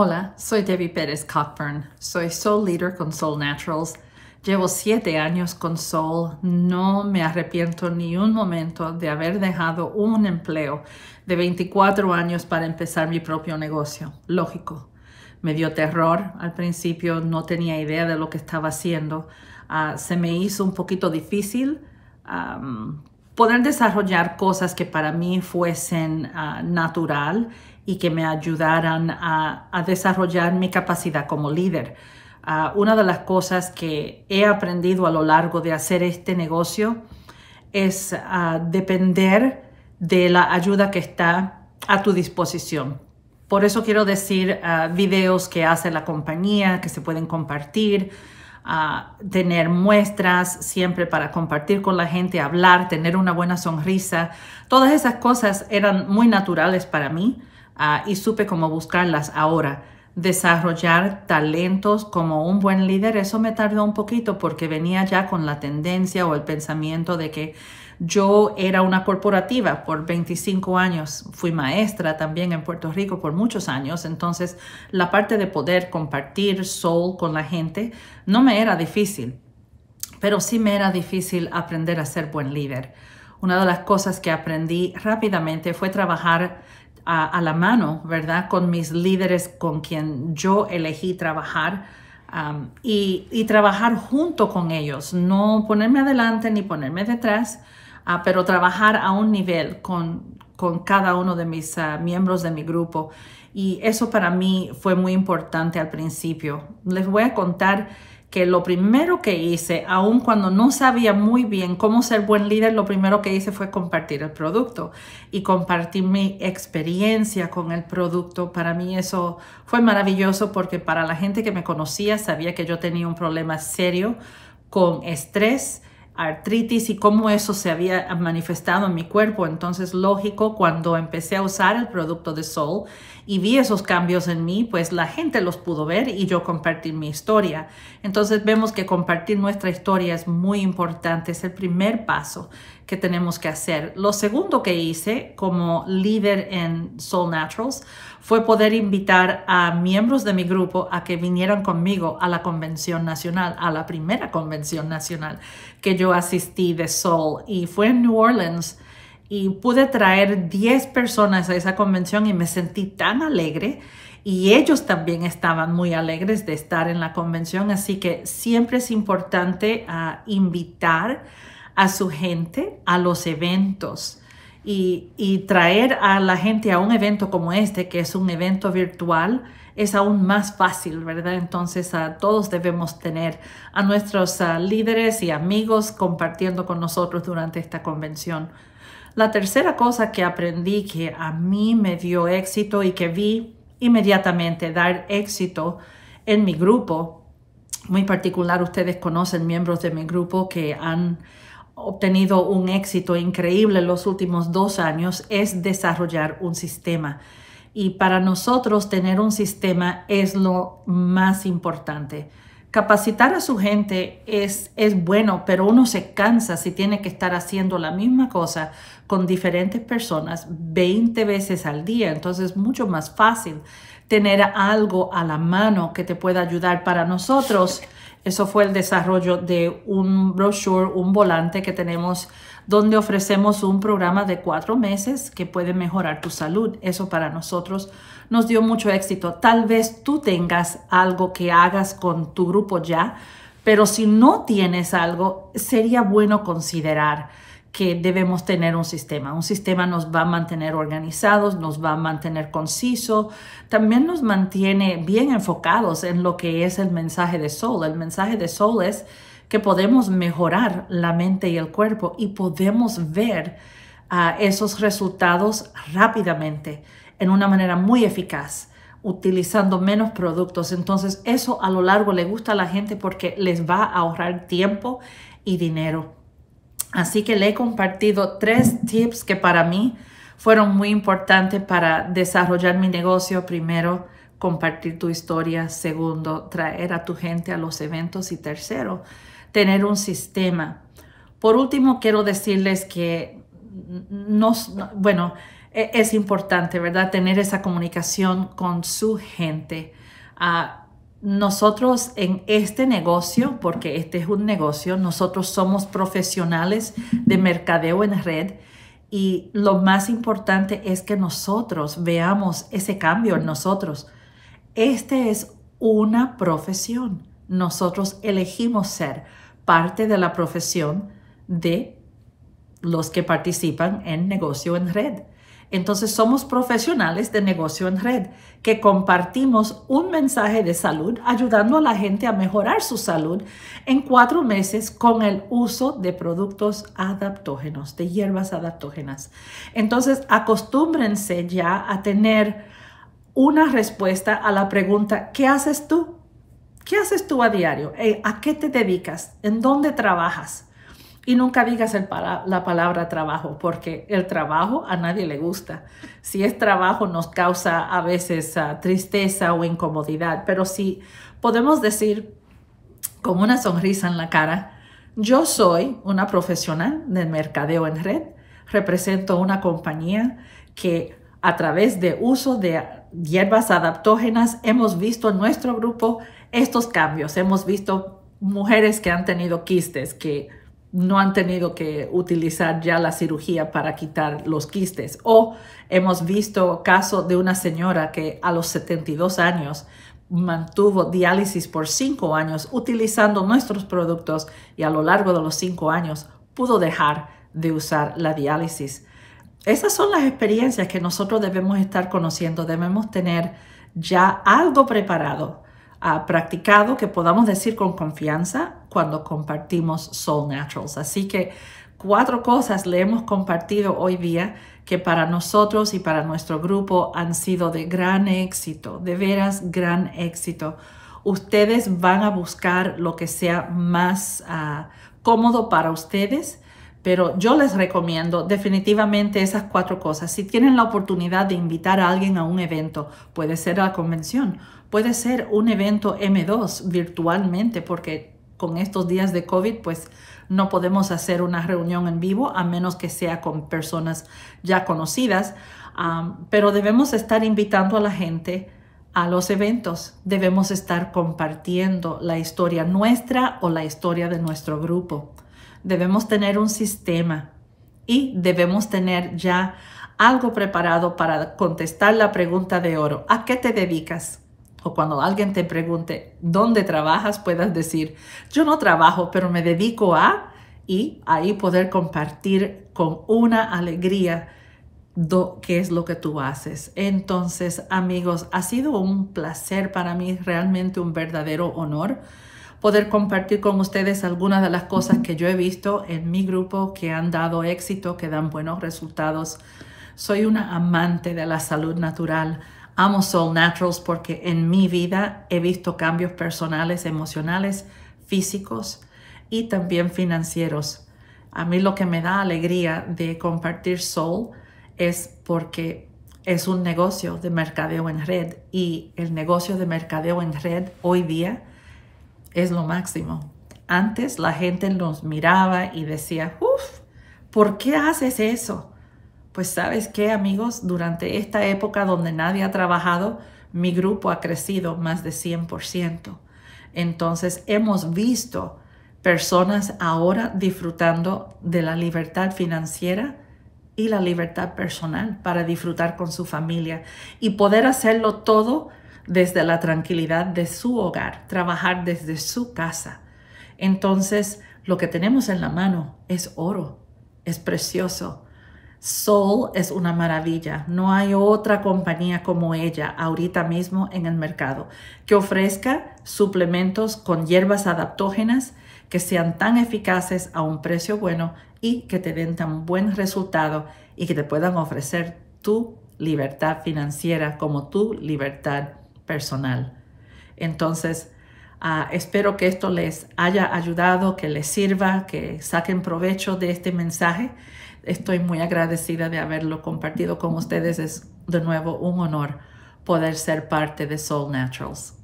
Hola, soy Debbie Pérez Cockburn. Soy Soul Leader con Soul Naturals. Llevo siete años con Soul. No me arrepiento ni un momento de haber dejado un empleo de 24 años para empezar mi propio negocio. Lógico. Me dio terror al principio, no tenía idea de lo que estaba haciendo. Ah, se me hizo un poquito difícil poder desarrollar cosas que para mí fuesen ah, natural y que me ayudaran a, desarrollar mi capacidad como líder. Ah, una de las cosas que he aprendido a lo largo de hacer este negocio es ah, depender de la ayuda que está a tu disposición. Por eso quiero decir ah, videos que hace la compañía, que se pueden compartir, tener muestras siempre para compartir con la gente, hablar, tener una buena sonrisa. Todas esas cosas eran muy naturales para mí. Ah, y supe cómo buscarlas ahora. Desarrollar talentos como un buen líder, eso me tardó un poquito porque venía ya con la tendencia o el pensamiento de que yo era una corporativa por 25 años, fui maestra también en Puerto Rico por muchos años, entonces la parte de poder compartir soul con la gente no me era difícil, pero sí me era difícil aprender a ser buen líder. Una de las cosas que aprendí rápidamente fue trabajar a, la mano, ¿verdad? Con mis líderes con quien yo elegí trabajar um, y, trabajar junto con ellos, no ponerme adelante ni ponerme detrás, ah, pero trabajar a un nivel con, con cada uno de mis ah, miembros de mi grupo. Y eso para mí fue muy importante al principio. Les voy a contar que lo primero que hice, aun cuando no sabía muy bien cómo ser buen líder, lo primero que hice fue compartir el producto y compartir mi experiencia con el producto. Para mí eso fue maravilloso porque para la gente que me conocía sabía que yo tenía un problema serio con estrés, artritis y cómo eso se había manifestado en mi cuerpo. Entonces, lógico, cuando empecé a usar el producto de Soul, y vi esos cambios en mí, pues la gente los pudo ver y yo compartí mi historia. Entonces vemos que compartir nuestra historia es muy importante, es el primer paso que tenemos que hacer. Lo segundo que hice como líder en Soul Naturals fue poder invitar a miembros de mi grupo a que vinieran conmigo a la convención nacional, a la primera convención nacional que yo asistí de Soul y fue en New Orleans y pude traer 10 personas a esa convención y me sentí tan alegre y ellos también estaban muy alegres de estar en la convención, así que siempre es importante ah, invitar a su gente a los eventos y, traer a la gente a un evento como este, que es un evento virtual, es aún más fácil, ¿verdad? Entonces a ah, todos debemos tener a nuestros ah, líderes y amigos compartiendo con nosotros durante esta convención. La tercera cosa que aprendí que a mí me dio éxito y que vi inmediatamente dar éxito en mi grupo, muy particular ustedes conocen miembros de mi grupo que han obtenido un éxito increíble en los últimos dos años, es desarrollar un sistema. Y para nosotros tener un sistema es lo más importante Capacitar a su gente es, es bueno, pero uno se cansa si tiene que estar haciendo la misma cosa con diferentes personas 20 veces al día. Entonces es mucho más fácil tener algo a la mano que te pueda ayudar para nosotros. Eso fue el desarrollo de un brochure, un volante que tenemos donde ofrecemos un programa de cuatro meses que puede mejorar tu salud. Eso para nosotros nos dio mucho éxito. Tal vez tú tengas algo que hagas con tu grupo ya, pero si no tienes algo, sería bueno considerar que debemos tener un sistema. Un sistema nos va a mantener organizados, nos va a mantener conciso, también nos mantiene bien enfocados en lo que es el mensaje de Soul. El mensaje de Soul es que podemos mejorar la mente y el cuerpo y podemos ver ah, esos resultados rápidamente en una manera muy eficaz utilizando menos productos. Entonces eso a lo largo le gusta a la gente porque les va a ahorrar tiempo y dinero. Así que le he compartido tres tips que para mí fueron muy importantes para desarrollar mi negocio. Primero, compartir tu historia. Segundo, traer a tu gente a los eventos. Y tercero, tener un sistema. Por último, quiero decirles que no, bueno, e, es importante, ¿verdad? Tener esa comunicación con su gente. Ah, nosotros en este negocio, porque este es un negocio, nosotros somos profesionales de mercadeo en red y lo más importante es que nosotros veamos ese cambio en nosotros. Este es una profesión. Nosotros elegimos ser parte de la profesión de los que participan en negocio en red. Entonces somos profesionales de negocio en red que compartimos un mensaje de salud ayudando a la gente a mejorar su salud en cuatro meses con el uso de productos adaptógenos, de hierbas adaptógenas. Entonces acostúmbrense ya a tener una respuesta a la pregunta, ¿qué haces tú? ¿Qué haces tú a diario? Eh, ¿A qué te dedicas? ¿En dónde trabajas? Y nunca digas la palabra trabajo, porque el trabajo a nadie le gusta. Si es trabajo nos causa a veces ah, tristeza o incomodidad, pero si podemos decir con una sonrisa en la cara, yo soy una profesional del mercadeo en red, represento una compañía que a través de uso de hierbas adaptógenas hemos visto en nuestro grupo estos cambios. Hemos visto mujeres que han tenido quistes, que no han tenido que utilizar ya la cirugía para quitar los quistes. O hemos visto caso de una señora que a los 72 años mantuvo diálisis por 5 años utilizando nuestros productos y a lo largo de los 5 años pudo dejar de usar la diálisis. Esas son las experiencias que nosotros debemos estar conociendo, debemos tener ya algo preparado ha practicado que podamos decir con confianza cuando compartimos Soul Naturals. Así que cuatro cosas le hemos compartido hoy día que para nosotros y para nuestro grupo han sido de gran éxito, de veras gran éxito. Ustedes van a buscar lo que sea más ah, cómodo para ustedes, pero yo les recomiendo definitivamente esas cuatro cosas. Si tienen la oportunidad de invitar a alguien a un evento, puede ser a la convención Puede ser un evento M2 virtualmente porque con estos días de COVID, pues no podemos hacer una reunión en vivo a menos que sea con personas ya conocidas, pero debemos estar invitando a la gente a los eventos, debemos estar compartiendo la historia nuestra o la historia de nuestro grupo. Debemos tener un sistema y debemos tener ya algo preparado para contestar la pregunta de oro. ¿A qué te dedicas? cuando alguien te pregunte dónde trabajas, puedas decir, yo no trabajo, pero me dedico a, y ahí poder compartir con una alegría do, qué es lo que tú haces. Entonces, amigos, ha sido un placer para mí, realmente un verdadero honor poder compartir con ustedes algunas de las cosas que yo he visto en mi grupo que han dado éxito, que dan buenos resultados. Soy una amante de la salud natural Amo Soul Naturals porque en mi vida he visto cambios personales, emocionales, físicos y también financieros. A mí lo que me da alegría de compartir Soul es porque es un negocio de mercadeo en red y el negocio de mercadeo en red hoy día es lo máximo. Antes la gente nos miraba y decía, uff, ¿por qué haces eso? Pues sabes qué amigos, durante esta época donde nadie ha trabajado, mi grupo ha crecido más de 100%. Entonces hemos visto personas ahora disfrutando de la libertad financiera y la libertad personal para disfrutar con su familia y poder hacerlo todo desde la tranquilidad de su hogar, trabajar desde su casa. Entonces, lo que tenemos en la mano es oro, es precioso Sol es una maravilla. No hay otra compañía como ella ahorita mismo en el mercado que ofrezca suplementos con hierbas adaptógenas que sean tan eficaces a un precio bueno y que te den tan buen resultado y que te puedan ofrecer tu libertad financiera como tu libertad personal. Entonces, ah, espero que esto les haya ayudado, que les sirva, que saquen provecho de este mensaje Estoy muy agradecida de haberlo compartido con ustedes. Es de nuevo un honor poder ser parte de Soul Naturals.